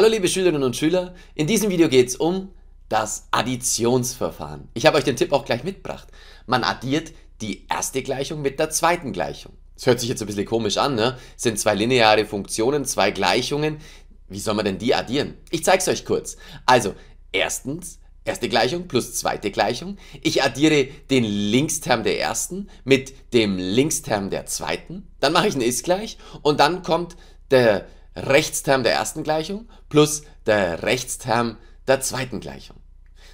Hallo liebe Schülerinnen und Schüler, in diesem Video geht es um das Additionsverfahren. Ich habe euch den Tipp auch gleich mitgebracht. Man addiert die erste Gleichung mit der zweiten Gleichung. Das hört sich jetzt ein bisschen komisch an, ne? Das sind zwei lineare Funktionen, zwei Gleichungen. Wie soll man denn die addieren? Ich zeige es euch kurz. Also, erstens, erste Gleichung plus zweite Gleichung. Ich addiere den Linksterm der ersten mit dem Linksterm der zweiten. Dann mache ich ein Ist gleich und dann kommt der Rechtsterm der ersten Gleichung plus der Rechtsterm der zweiten Gleichung.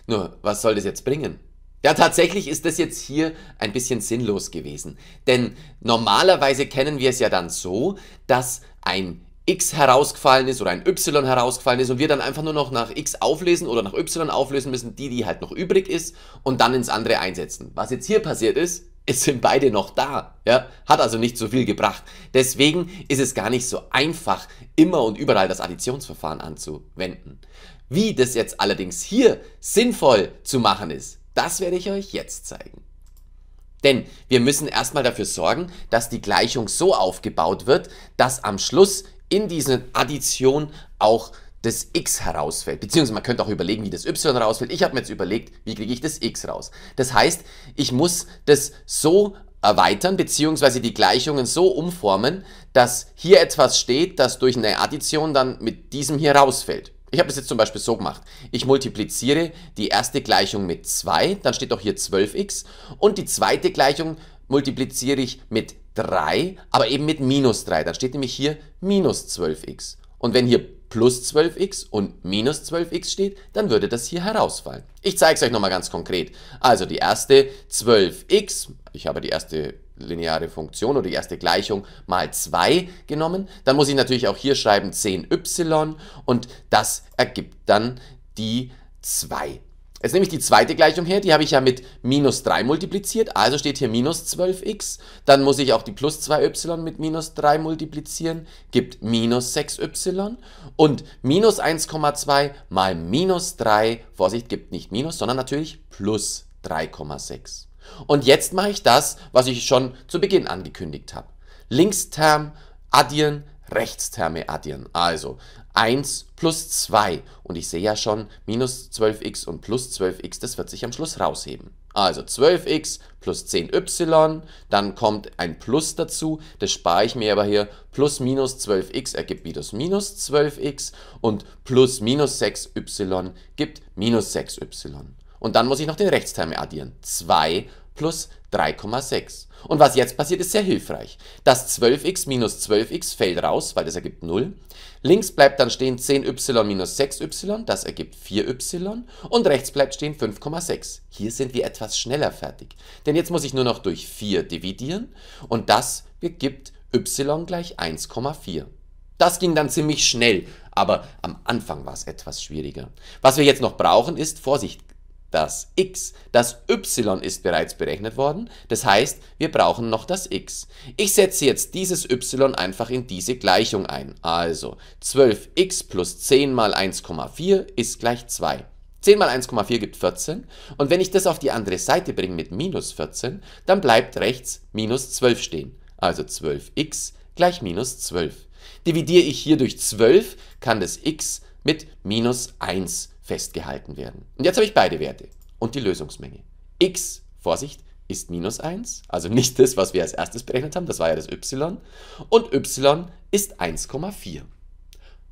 Nur, was soll das jetzt bringen? Ja, tatsächlich ist das jetzt hier ein bisschen sinnlos gewesen. Denn normalerweise kennen wir es ja dann so, dass ein x herausgefallen ist oder ein y herausgefallen ist und wir dann einfach nur noch nach x auflesen oder nach y auflösen müssen, die, die halt noch übrig ist und dann ins andere einsetzen. Was jetzt hier passiert ist, es sind beide noch da. Ja? Hat also nicht so viel gebracht. Deswegen ist es gar nicht so einfach, immer und überall das Additionsverfahren anzuwenden. Wie das jetzt allerdings hier sinnvoll zu machen ist, das werde ich euch jetzt zeigen. Denn wir müssen erstmal dafür sorgen, dass die Gleichung so aufgebaut wird, dass am Schluss in diesen Addition auch das x herausfällt. Beziehungsweise man könnte auch überlegen, wie das y herausfällt. Ich habe mir jetzt überlegt, wie kriege ich das x raus. Das heißt, ich muss das so erweitern, beziehungsweise die Gleichungen so umformen, dass hier etwas steht, das durch eine Addition dann mit diesem hier rausfällt. Ich habe das jetzt zum Beispiel so gemacht. Ich multipliziere die erste Gleichung mit 2, dann steht auch hier 12x und die zweite Gleichung multipliziere ich mit 3, aber eben mit minus 3. Dann steht nämlich hier minus 12x. Und wenn hier plus 12x und minus 12x steht, dann würde das hier herausfallen. Ich zeige es euch nochmal ganz konkret. Also die erste 12x, ich habe die erste lineare Funktion oder die erste Gleichung mal 2 genommen. Dann muss ich natürlich auch hier schreiben 10y und das ergibt dann die 2. Jetzt nehme ich die zweite Gleichung her, die habe ich ja mit minus 3 multipliziert, also steht hier minus 12x. Dann muss ich auch die plus 2y mit minus 3 multiplizieren, gibt minus 6y. Und minus 1,2 mal minus 3, Vorsicht, gibt nicht minus, sondern natürlich plus 3,6. Und jetzt mache ich das, was ich schon zu Beginn angekündigt habe. Linksterm addieren, Rechtsterme addieren. Also 1 plus 2. Und ich sehe ja schon, minus 12x und plus 12x, das wird sich am Schluss rausheben. Also 12x plus 10y, dann kommt ein Plus dazu, das spare ich mir aber hier. Plus minus 12x ergibt minus minus 12x und plus minus 6y gibt minus 6y. Und dann muss ich noch den Rechtsterm addieren. 2 plus 3,6. Und was jetzt passiert, ist sehr hilfreich. Das 12x minus 12x fällt raus, weil das ergibt 0. Links bleibt dann stehen 10y minus 6y, das ergibt 4y. Und rechts bleibt stehen 5,6. Hier sind wir etwas schneller fertig. Denn jetzt muss ich nur noch durch 4 dividieren und das ergibt y gleich 1,4. Das ging dann ziemlich schnell, aber am Anfang war es etwas schwieriger. Was wir jetzt noch brauchen ist, Vorsicht, das x. Das y ist bereits berechnet worden, das heißt, wir brauchen noch das x. Ich setze jetzt dieses y einfach in diese Gleichung ein. Also 12x plus 10 mal 1,4 ist gleich 2. 10 mal 1,4 gibt 14 und wenn ich das auf die andere Seite bringe mit minus 14, dann bleibt rechts minus 12 stehen. Also 12x gleich minus 12. Dividiere ich hier durch 12, kann das x mit minus 1 festgehalten werden. Und jetzt habe ich beide Werte und die Lösungsmenge. x, Vorsicht, ist minus 1, also nicht das, was wir als erstes berechnet haben, das war ja das y. Und y ist 1,4.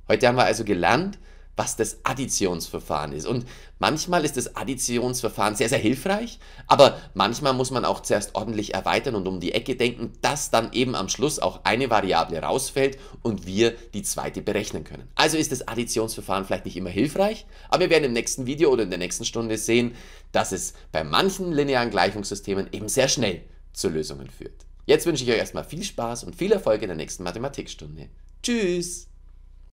Heute haben wir also gelernt, was das Additionsverfahren ist. Und manchmal ist das Additionsverfahren sehr, sehr hilfreich, aber manchmal muss man auch zuerst ordentlich erweitern und um die Ecke denken, dass dann eben am Schluss auch eine Variable rausfällt und wir die zweite berechnen können. Also ist das Additionsverfahren vielleicht nicht immer hilfreich, aber wir werden im nächsten Video oder in der nächsten Stunde sehen, dass es bei manchen linearen Gleichungssystemen eben sehr schnell zu Lösungen führt. Jetzt wünsche ich euch erstmal viel Spaß und viel Erfolg in der nächsten Mathematikstunde. Tschüss!